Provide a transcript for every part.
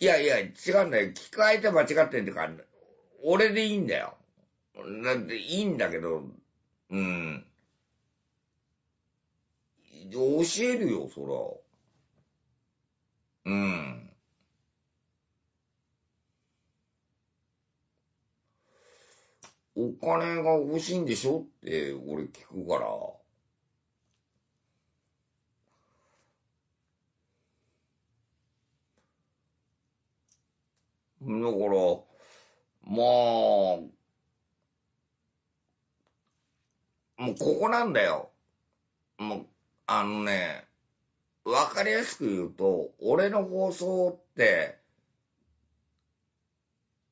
いやいや、違うんだよ。聞く相手間違ってんってか、俺でいいんだよ。なんで、いいんだけど、うん。教えるよ、そら。うん。お金が欲しいんでしょって俺聞くから。だから、まあ、もうここなんだよ。もう、あのね、わかりやすく言うと、俺の放送って、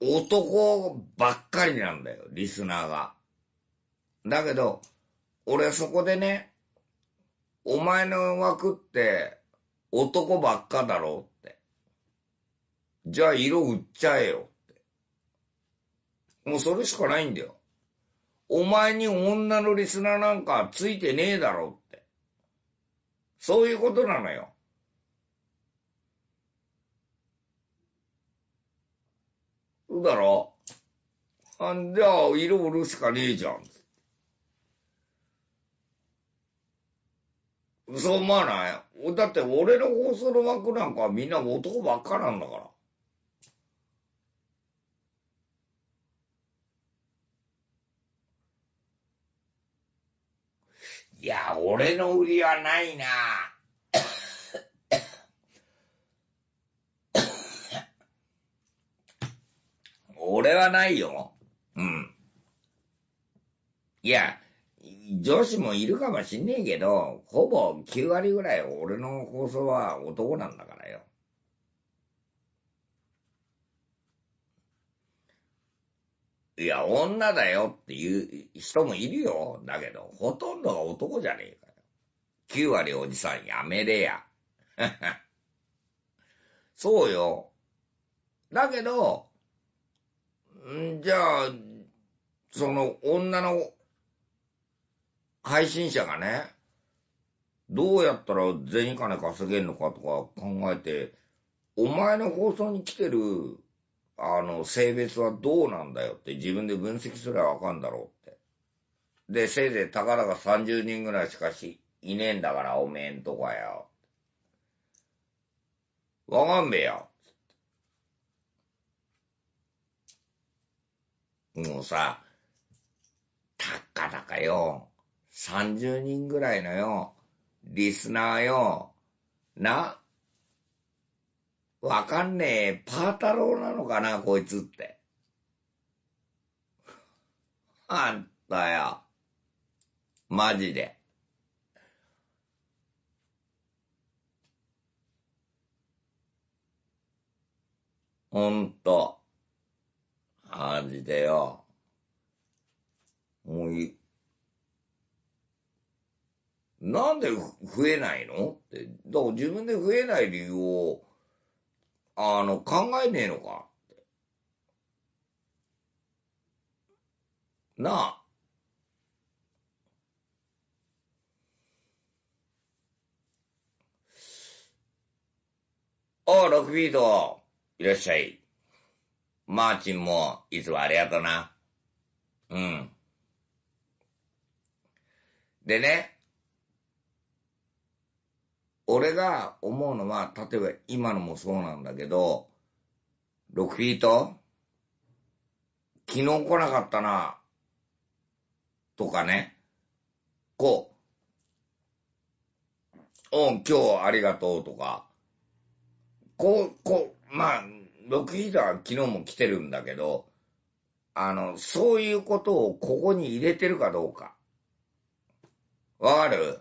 男ばっかりなんだよ、リスナーが。だけど、俺そこでね、お前の枠って男ばっかだろうって。じゃあ色売っちゃえよって。もうそれしかないんだよ。お前に女のリスナーなんかついてねえだろって。そういうことなのよ。そうだろあんじゃあ、色売るしかねえじゃん。そう思わないだって俺の放送の枠なんかみんな男ばっかなんだから。いや、俺の売りはないな。俺はないよ。うん。いや、女子もいるかもしんねえけど、ほぼ9割ぐらい俺の放送は男なんだからよ。いや、女だよっていう人もいるよ。だけど、ほとんどが男じゃねえかよ。9割おじさんやめれや。そうよ。だけど、んじゃあ、その女の配信者がね、どうやったら銭金稼げんのかとか考えて、お前の放送に来てるあの、性別はどうなんだよって自分で分析すればわかんだろうって。で、せいぜい宝が30人ぐらいしかし、いねえんだからおめえんとこよ。わかんべよ。もうさ、たっかだかよ、30人ぐらいのよ、リスナーよ、な、わかんねえ、パータローなのかな、こいつって。あんたよ。マジで。ほんと。マジでよ。もうい、なんで増えないのって。だから自分で増えない理由をあの、考えねえのかなあ。おう、ロックビート、いらっしゃい。マーチンも、いつもありがとうな。うん。でね、俺が思うのは、例えば今のもそうなんだけど、6フィート昨日来なかったな、とかね。こう。お今日ありがとうとか。こう、こう、まあ、6フィートは昨日も来てるんだけど、あの、そういうことをここに入れてるかどうか。わかる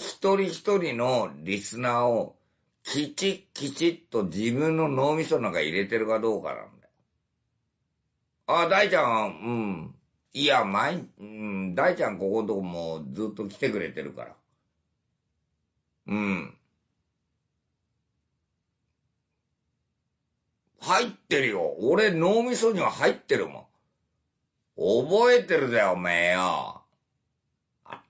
一人一人のリスナーをきちっきちっと自分の脳みその中入れてるかどうかなんだよ。あ、大ちゃん、うん。いや、毎、うん、大ちゃんここのとこもずっと来てくれてるから。うん。入ってるよ。俺脳みそには入ってるもん。覚えてるだよ、おめえよ。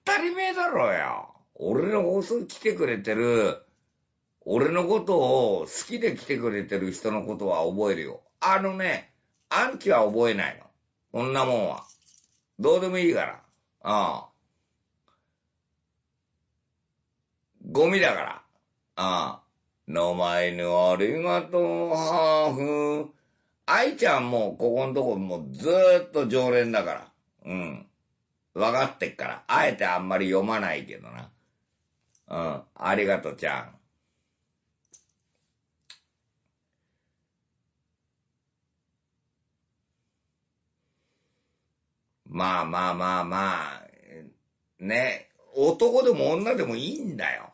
当たり前だろよ。俺の放送来てくれてる、俺のことを好きで来てくれてる人のことは覚えるよ。あのね、アンチは覚えないの。こんなもんは。どうでもいいから。ああ。ゴミだから。ああ。名前のありがとう、ハーフ。愛ちゃんも、ここのとこもうずーっと常連だから。うん。分かってっから。あえてあんまり読まないけどな。うん。ありがとう、ちゃん。まあまあまあまあ、ね、男でも女でもいいんだよ。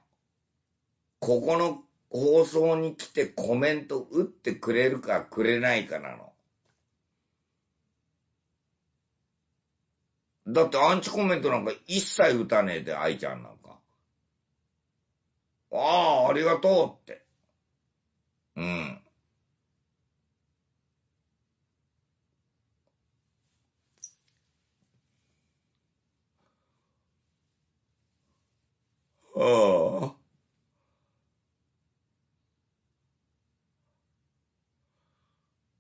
ここの放送に来てコメント打ってくれるかくれないかなの。だってアンチコメントなんか一切打たねえで、愛ちゃんなんか。ああ、ありがとうって。うん。ああ。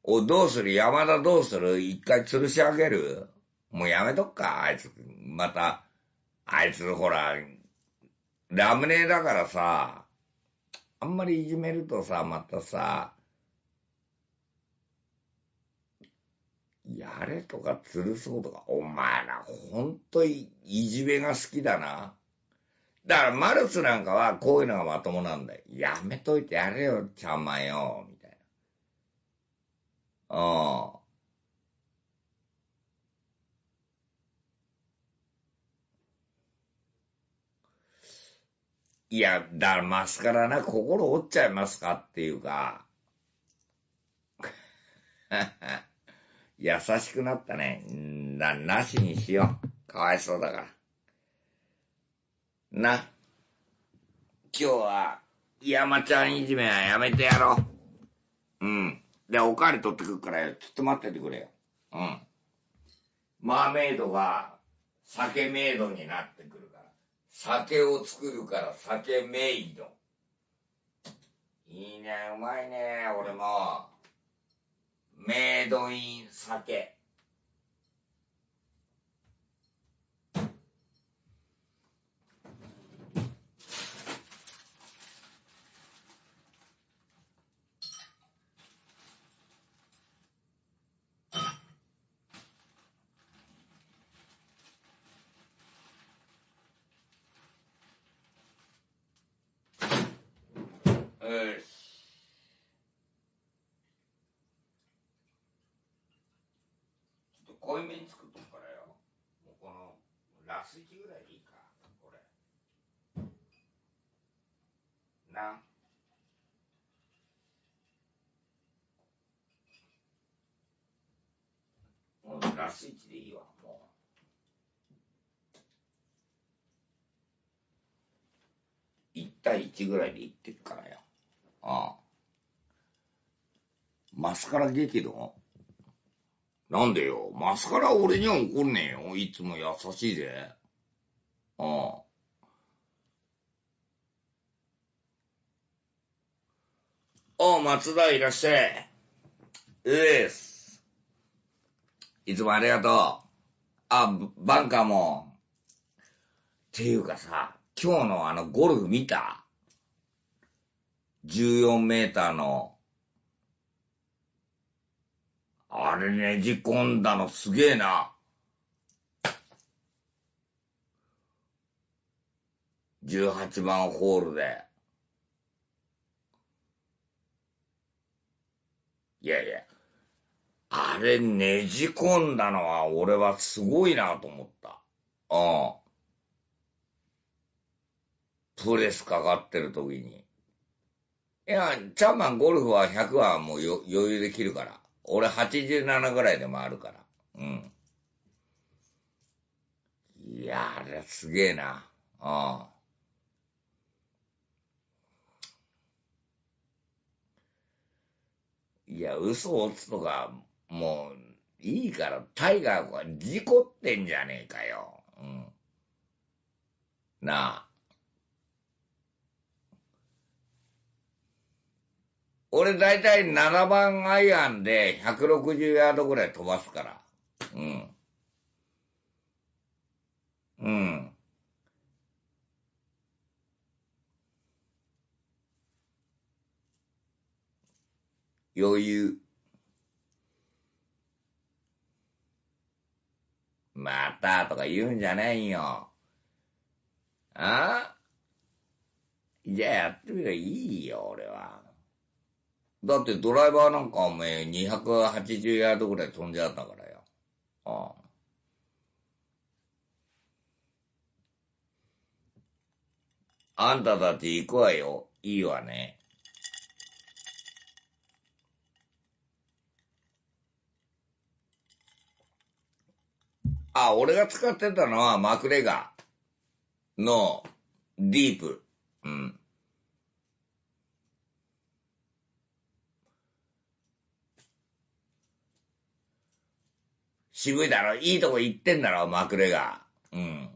お、どうする山田どうする一回吊るし上げるもうやめとくか、あいつ。また、あいつ、ほら、ラムネだからさ、あんまりいじめるとさ、またさ、やれとか吊るそうとか、お前らほんといじめが好きだな。だからマルスなんかはこういうのがまともなんだよ。やめといてやれよ、ちゃんまよ、みたいな。うん。いや、だらマスカラな、心折っちゃいますかっていうか、優しくなったね。な、なしにしよう。かわいそうだから。な、今日は、山ちゃんいじめはやめてやろう。うん。で、おかわり取ってくるからよ。ちょっと待っててくれよ。うん。マーメイドが、酒メイドになってくるから。酒を作るから酒メイド。いいね、うまいね、俺も。メイドイン酒。濃いめに作っとくからよ。もうこの、ラス1ぐらいでいいか、これ。な。もうラス1でいいわ、もう。1対1ぐらいでいってるからよ。ああ。マスカラ激怒なんでよ。マスカラ俺には怒んねえよ。いつも優しいぜ。ああ。お松田いらっしゃい。うえす。いつもありがとう。あ、バンカーも。っていうかさ、今日のあのゴルフ見た ?14 メーターのあれねじ込んだのすげえな。18番ホールで。いやいや、あれねじ込んだのは俺はすごいなと思った。うん。プレスかかってる時に。いや、チャーマンゴルフは100はもう余裕できるから。俺87ぐらいでもあるから。うん。いや、あれすげえな。うん。いや、嘘をつとか、もう、いいから、タイガーは事故ってんじゃねえかよ。うん。なあ。俺大体7番アイアンで160ヤードぐらい飛ばすから。うん。うん。余裕。またとか言うんじゃねえよ。あじゃあやってみればいいよ、俺は。だってドライバーなんかおめえ280ヤードぐらい飛んじゃったからよ。ああ。あんただって行くわよ。いいわね。あ、俺が使ってたのはマクレガーのディープ。うん。渋いだろ。いいとこ行ってんだろ、まくれが。うん。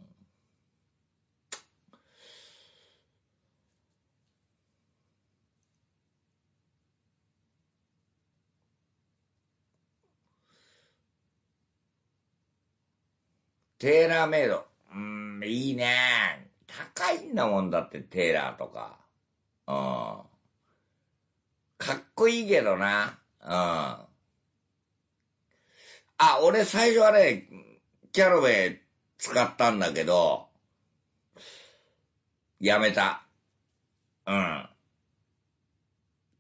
テーラーメイド。うん、いいね。高いんだもんだって、テーラーとか。うん。かっこいいけどな。うん。あ、俺最初はね、キャロウェイ使ったんだけど、やめた。うん。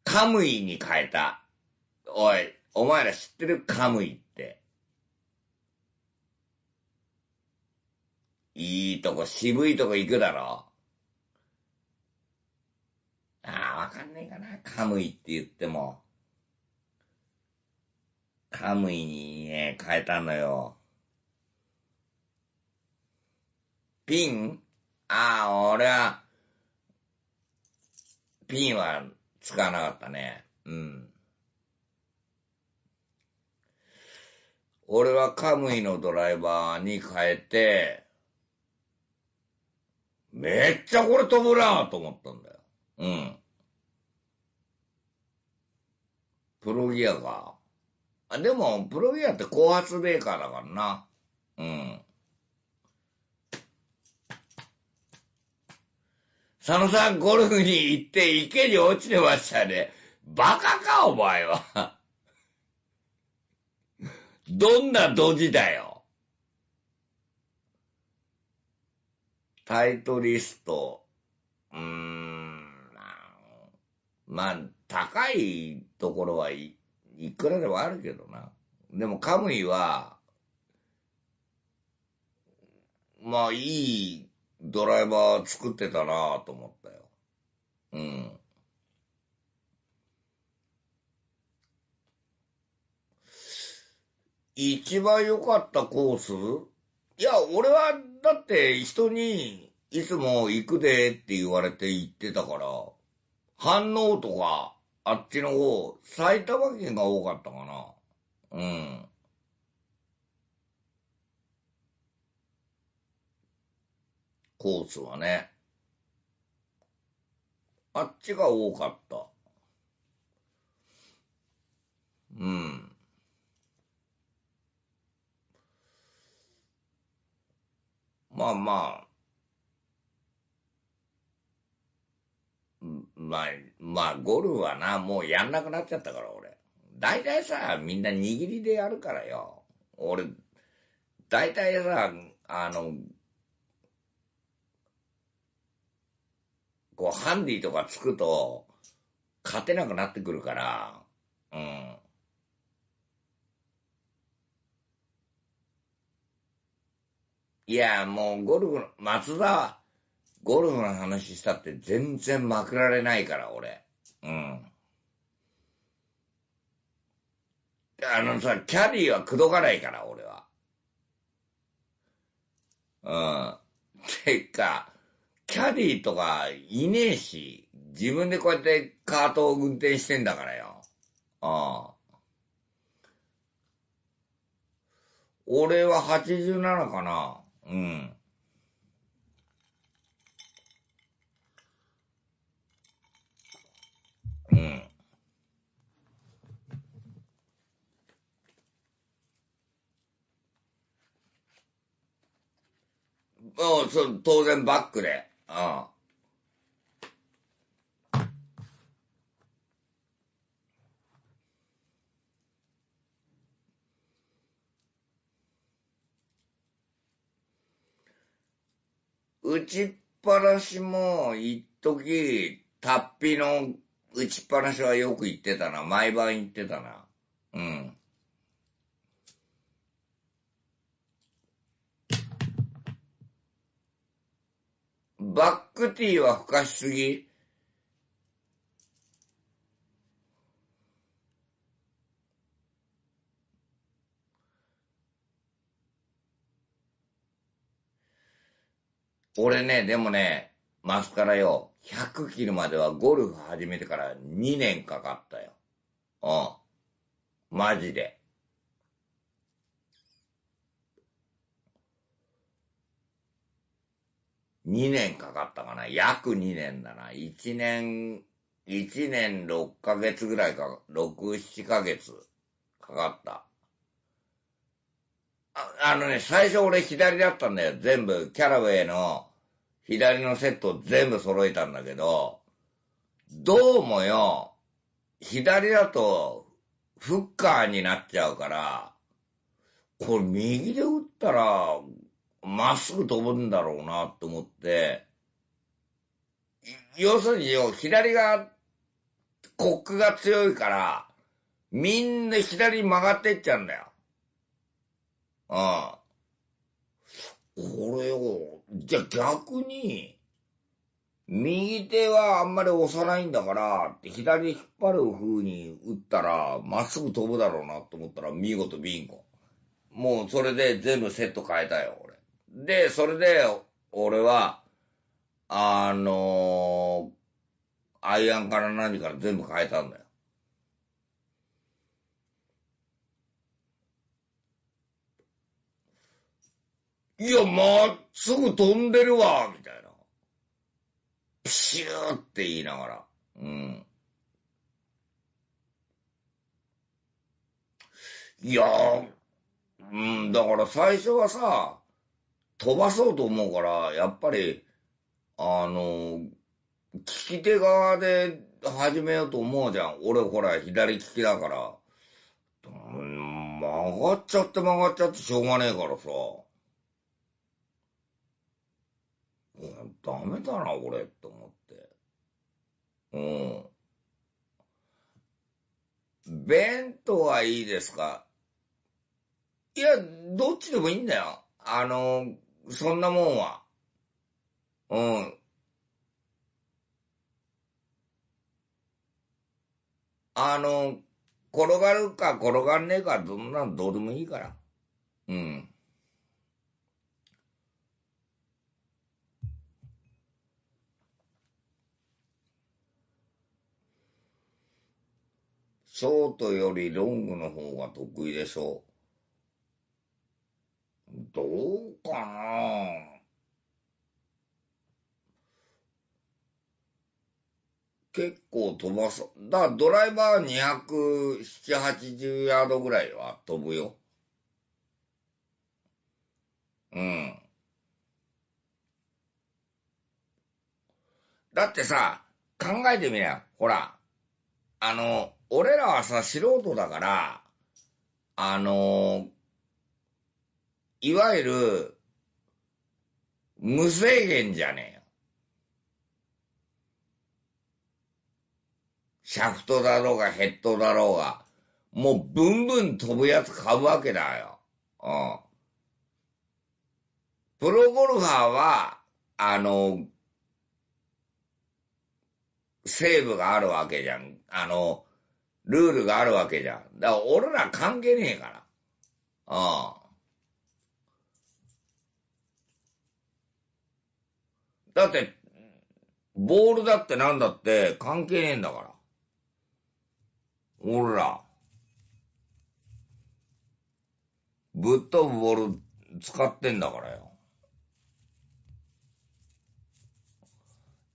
カムイに変えた。おい、お前ら知ってるカムイって。いいとこ、渋いとこ行くだろ。ああ、わかんねえかな。カムイって言っても。カムイにね、変えたのよ。ピンああ、俺は、ピンは使わなかったね。うん。俺はカムイのドライバーに変えて、めっちゃこれ飛ぶなと思ったんだよ。うん。プロギアか。あ、でも、プロビアって高圧メーカーだからな。うん。佐野さん、ゴルフに行って池に落ちてましたね。バカか、お前は。どんなドジだよ。タイトリスト。うーん。まあ、高いところはいい。いくらでもあるけどな。でもカムイは、まあいいドライバー作ってたなぁと思ったよ。うん。一番良かったコースいや、俺は、だって人に、いつも行くでって言われて行ってたから、反応とか、あっちの方、埼玉県が多かったかな。うん。コースはね。あっちが多かった。うん。まあまあ。まあ、まあ、ゴルフはな、もうやんなくなっちゃったから、俺。大体さ、みんな握りでやるからよ。俺、大体さ、あの、こう、ハンディとかつくと、勝てなくなってくるから、うん。いや、もうゴルフの、松田、ゴルフの話したって全然まくられないから、俺。うん。あのさ、キャリーは口説かないから、俺は。うん。てか、キャリーとかいねえし、自分でこうやってカートを運転してんだからよ。ああ。俺は87かな。うん。うん、そう、当然バックで。うん。打ちっぱなしも、一時、ッピの打ちっぱなしはよく行ってたな。毎晩行ってたな。うん。バックティーは吹かしすぎ。俺ね、でもね、マスカラよ、100キロまではゴルフ始めてから2年かかったよ。うん。マジで。2年かかったかな。約2年だな。1年、1年6ヶ月ぐらいか、6、7ヶ月かかった。ああのね、最初俺左だったんだよ。全部、キャラウェイの左のセット全部揃えたんだけど、どうもよ、左だとフッカーになっちゃうから、これ右で打ったらまっすぐ飛ぶんだろうなと思って、要するに左が、コックが強いから、みんな左に曲がってっちゃうんだよ。ああ。これを、じゃ逆に、右手はあんまり押さないんだから、左引っ張る風に打ったら、まっすぐ飛ぶだろうなと思ったら、見事ビンゴ。もうそれで全部セット変えたよ、俺。で、それで、俺は、あのー、アイアンから何から全部変えたんだよ。いや、まっすぐ飛んでるわ、みたいな。ピシューって言いながら。うん。いやうん、だから最初はさ、飛ばそうと思うから、やっぱり、あの、利き手側で始めようと思うじゃん。俺ほら、左利きだから。曲がっちゃって曲がっちゃってしょうがねえからさ。ダメだな、俺、と思って。うん。弁当はいいですかいや、どっちでもいいんだよ。あの、そんなもんは。うん。あの、転がるか転がんねえか、どんなんどうでもいいから。うん。ショートよりロングの方が得意でしょう。どうかな結構飛ばそう。だからドライバー270、80ヤードぐらいは飛ぶよ。うん。だってさ、考えてみりゃ、ほら。あの、俺らはさ、素人だから、あのー、いわゆる、無制限じゃねえよ。シャフトだろうがヘッドだろうが、もうブンブン飛ぶやつ買うわけだよ。うん。プロゴルファーは、あの、セーブがあるわけじゃん。あの、ルールがあるわけじゃん。だから俺ら関係ねえから。うん。だって、ボールだってなんだって関係ねえんだから。俺ら。ぶっ飛ぶボール使ってんだからよ。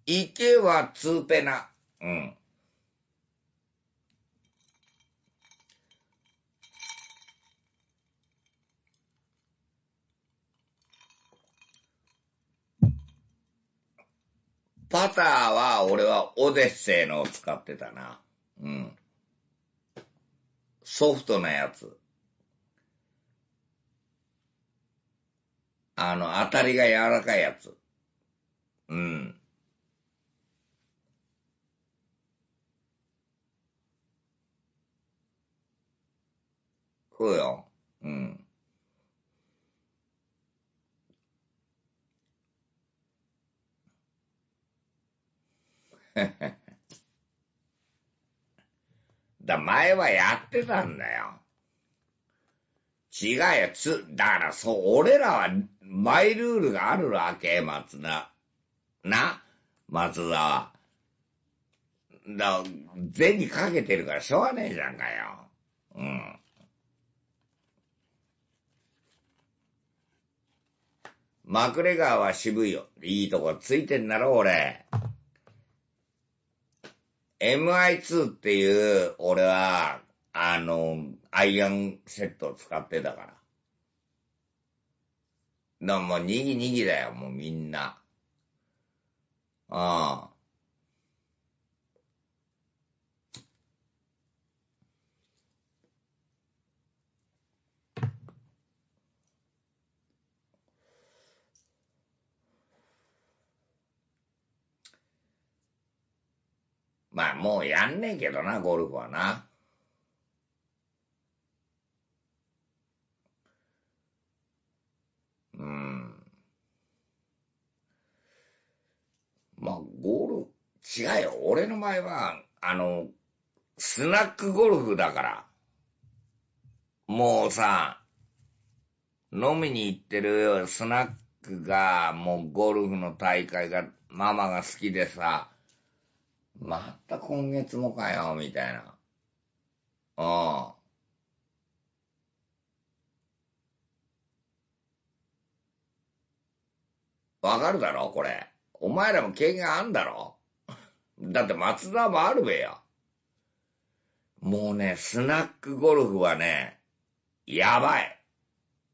池はツーペナ。うん。パターは俺はオデッセイのを使ってたな。うん。ソフトなやつ。あの、当たりが柔らかいやつ。うん。そうよ。うん。だ、前はやってたんだよ。違うよ、つ、だからそう、俺らはマイルールがあるわけ、松田。な松田は。だ、銭かけてるからしょうがねえじゃんかよ。うん。マクレガーは渋いよ。いいとこついてんだろ、俺。MI2 っていう、俺は、あの、アイアンセットを使ってたから。だもう、にぎにぎだよ、もうみんな。ああ。まあ、もうやんねえけどな、ゴルフはな。うん。まあ、ゴルフ、違うよ。俺の場合は、あの、スナックゴルフだから。もうさ、飲みに行ってるスナックが、もうゴルフの大会が、ママが好きでさ、また今月もかよ、みたいな。うん。わかるだろこれ。お前らも経験あんだろだって松田もあるべよ。もうね、スナックゴルフはね、やばい。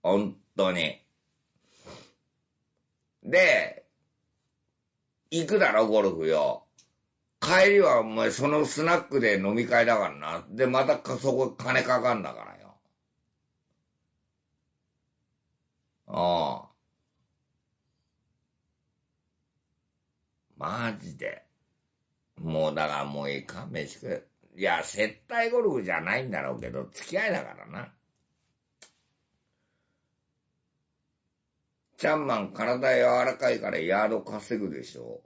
本当に。で、行くだろ、ゴルフよ。帰りはお前そのスナックで飲み会だからな。で、またかそこ金かかんだからよ。ああ。マジで。もうだからもういいか、飯食え。いや、接待ゴルフじゃないんだろうけど、付き合いだからな。チャンマン体柔らかいからヤード稼ぐでしょ。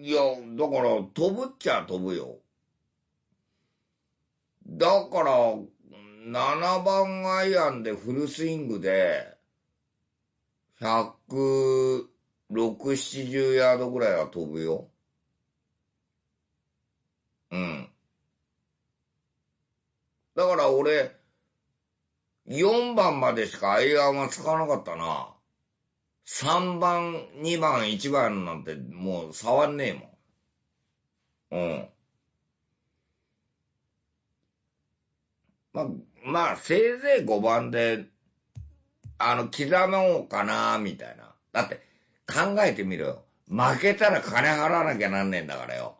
いや、だから、飛ぶっちゃ飛ぶよ。だから、7番アイアンでフルスイングで、106、70ヤードぐらいは飛ぶよ。うん。だから俺、4番までしかアイアンは使わなかったな。3番、2番、1番なんてもう触んねえもん。うん。ままあ、せいぜい5番で、あの、刻もうかな、みたいな。だって、考えてみろよ。負けたら金払わなきゃなんねえんだからよ。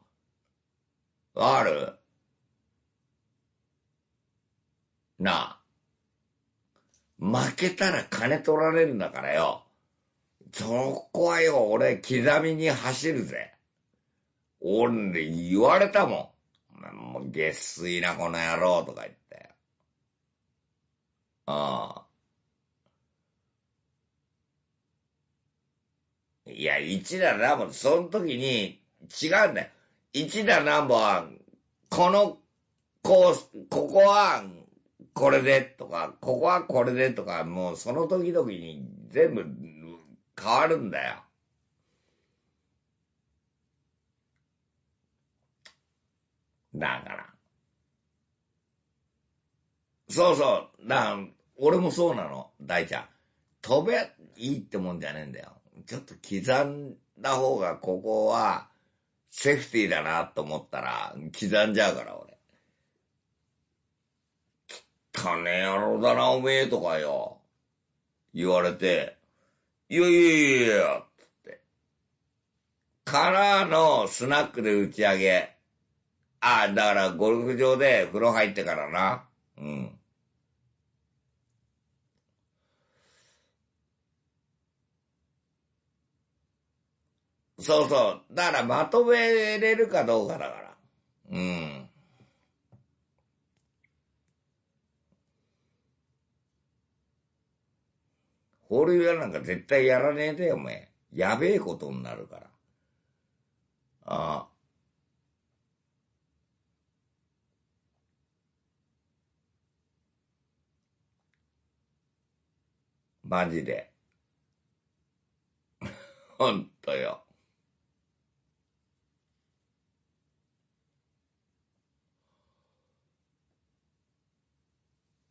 わかるなあ。負けたら金取られるんだからよ。そこはよ、俺、刻みに走るぜ。俺、言われたもん。もう、下水な、この野郎、とか言って。ああ。いや、一なんぼ、その時に、違うんだよ。一なんぼは、このこう、ここは、これで、とか、ここはこれでとか、もうその時々に全部変わるんだよ。だから。そうそう。だから、俺もそうなの、大ちゃん。飛べいいってもんじゃねえんだよ。ちょっと刻んだ方が、ここは、セーフティーだなと思ったら、刻んじゃうから、俺。汚ねえ野郎だな、おめえとかよ。言われて、いやいやいやいや、つって。からのスナックで打ち上げ。ああ、だからゴルフ場で風呂入ってからな。うん。そうそう。だからまとめれるかどうかだから。うん。ホーなんか絶対やらねえでよ、お前。やべえことになるから。ああ。マジで。ほんとよ。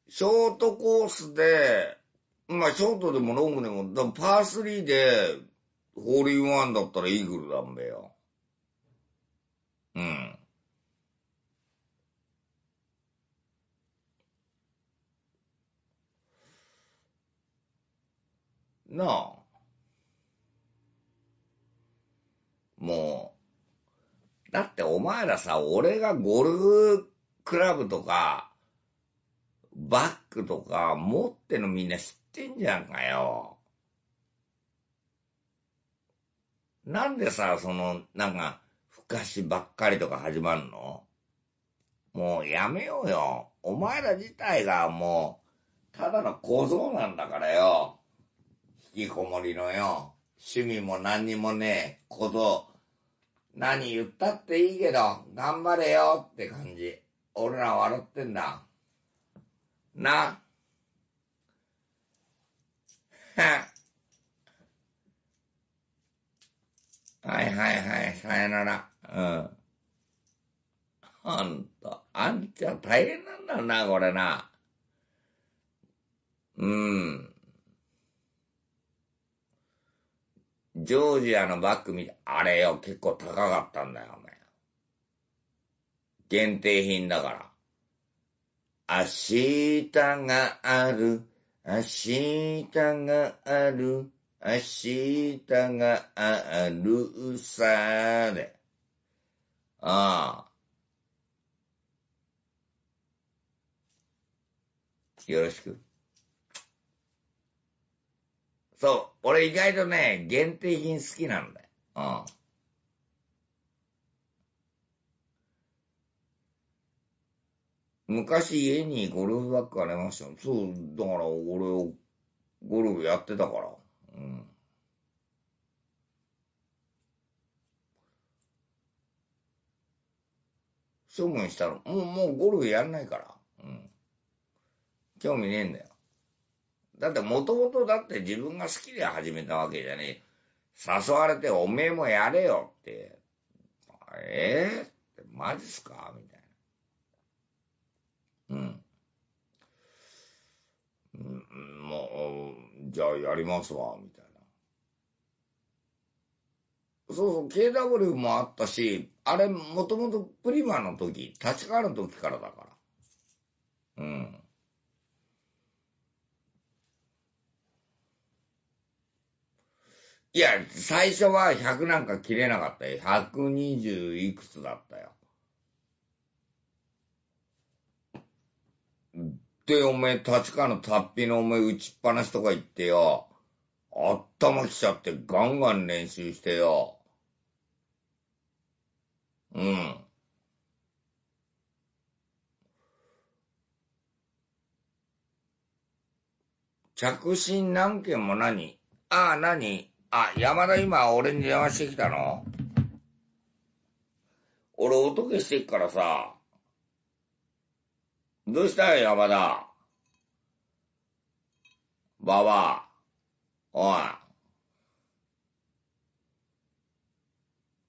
ショートコースで、まあ、ショートでもロングでも、でもパー3で、ホールインワンだったらイーグルなんべよ。うん。なあ。もう。だってお前らさ、俺がゴルフクラブとか、バックとか持ってのみんな知っってんじゃんかよ。なんでさ、その、なんか、ふかしばっかりとか始まんのもうやめようよ。お前ら自体がもう、ただの小僧なんだからよ。引きこもりのよ。趣味も何にもねえ小僧。何言ったっていいけど、頑張れよって感じ。俺ら笑ってんだ。な。は。はいはいはい、さよなら。うん。ほんと、あんちゃん大変なんだな、これな。うん。ジョージアのバッグ見て、あれよ、結構高かったんだよ、お前。限定品だから。明日がある。明日がある、明日があるさで。ああ。よろしく。そう。俺意外とね、限定品好きなんだよ。うん。昔家にゴルフバッグありましたよ。そう、だから俺をゴルフやってたから。うん。処分したら、もう、もうゴルフやんないから。うん。興味ねえんだよ。だってもともとだって自分が好きで始めたわけじゃねえ。誘われておめえもやれよって。ええー、マジっすかみたいな。うん。うん、じゃあやりますわ、みたいな。そうそう、KW もあったし、あれ、もともとプリマの時、立川の時からだから。うん。いや、最初は100なんか切れなかったよ。120いくつだったよ。っておめえ、立川の達っのおめえ、打ちっぱなしとか言ってよ。頭きちゃってガンガン練習してよ。うん。着信何件も何ああ、何あ、山田今俺に電話してきたの俺音消してっからさ。どうしたよ、山田。ばばおい。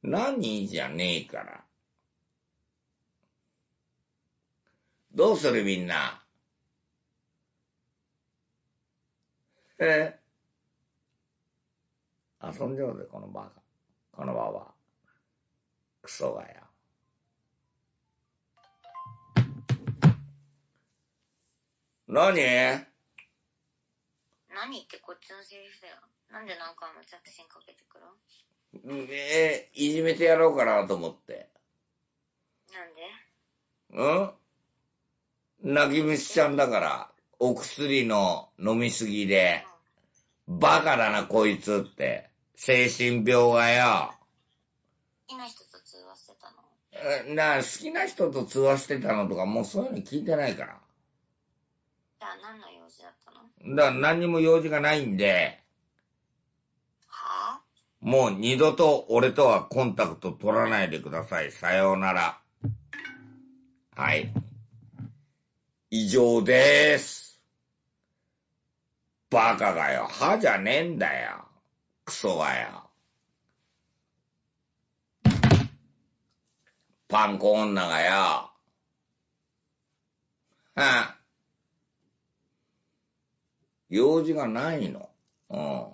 何じゃねえから。どうするみんな。え遊んじゃうぜ、このバカ。このババ。クソがや。何何ってこっちのセリフだよ。なんで何回も着信かけてくるえいじめてやろうかなと思って。なんでうん泣き虫ちゃんだから、お薬の飲みすぎで、うん、バカだなこいつって、精神病がよ。好きな人と通話してたのな好きな人と通話してたのとか、もうそういうの聞いてないから。ゃあ何の用事だったのだから何にも用事がないんで、はあ、もう二度と俺とはコンタクト取らないでください。さようなら。はい。以上でーす。バカがよ。歯じゃねえんだよ。クソがよ。パンコ女がよ。はあ用事がないの。うん。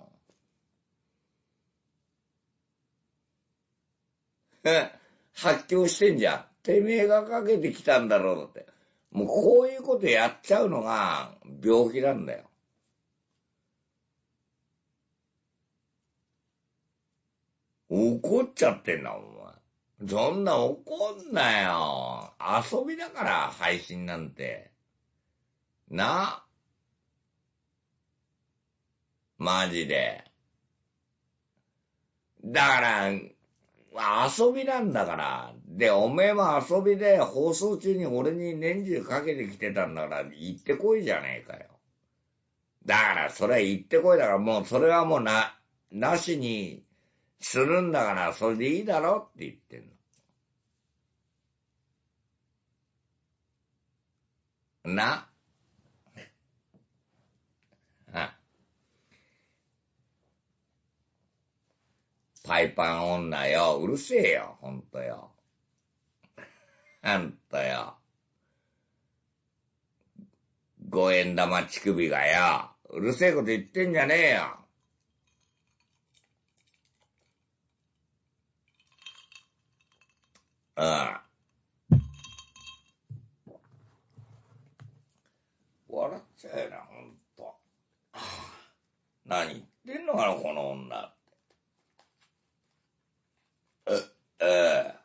発狂してんじゃん。てめえがかけてきたんだろうって。もうこういうことやっちゃうのが病気なんだよ。怒っちゃってんだ、お前。そんな怒んなよ。遊びだから、配信なんて。な。マジで。だから、遊びなんだから。で、おめえも遊びで放送中に俺に年中かけてきてたんだから、行ってこいじゃねえかよ。だから、それは行ってこいだから、もうそれはもうな、なしにするんだから、それでいいだろって言ってんの。なパイパン女よ、うるせえよ、ほんとよ。あんたよ。五円玉乳首がよ、うるせえこと言ってんじゃねえよ。うん。笑っちゃえな、ほんと。何言ってんのかな、この女。え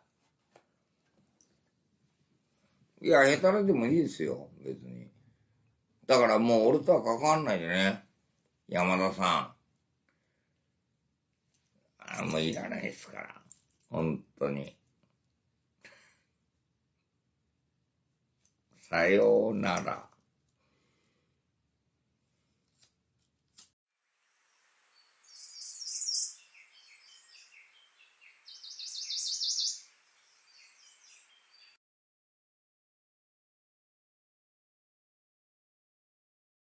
えいや、下手れでもいいですよ、別に。だからもう俺とは関わんないでね。山田さん。あもういらないですから。ほんとに。さようなら。